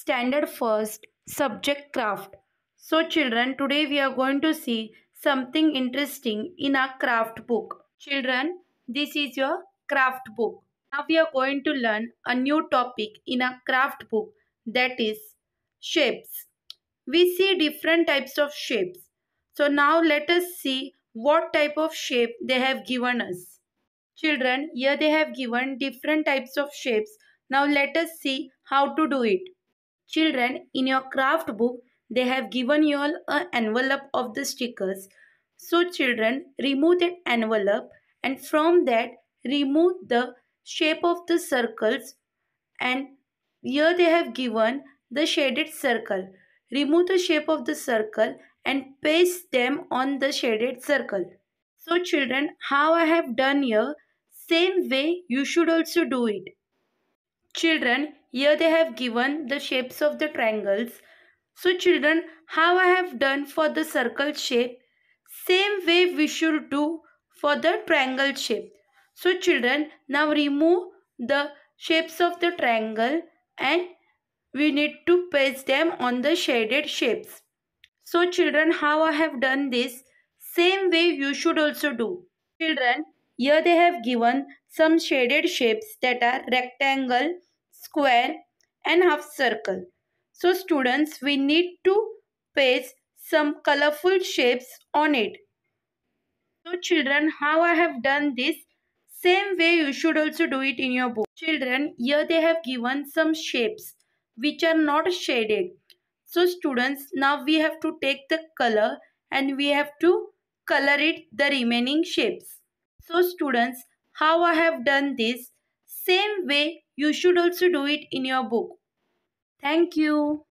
standard first subject craft. So children today we are going to see something interesting in our craft book. Children this is your craft book. Now we are going to learn a new topic in our craft book that is shapes. We see different types of shapes. So now let us see what type of shape they have given us. Children, here they have given different types of shapes. Now let us see how to do it. Children, in your craft book, they have given you all an envelope of the stickers. So children, remove that envelope and from that remove the shape of the circles and here they have given the shaded circle. Remove the shape of the circle and paste them on the shaded circle. So children, how I have done here, same way you should also do it. Children, here they have given the shapes of the triangles. So children, how I have done for the circle shape, same way we should do for the triangle shape. So children, now remove the shapes of the triangle and we need to paste them on the shaded shapes. So children, how I have done this, same way you should also do. Children, here they have given some shaded shapes that are rectangle, square and half circle. So students, we need to paste some colorful shapes on it. So children, how I have done this? Same way you should also do it in your book. Children, here they have given some shapes which are not shaded. So students, now we have to take the color and we have to color it the remaining shapes. So students, how I have done this, same way you should also do it in your book. Thank you.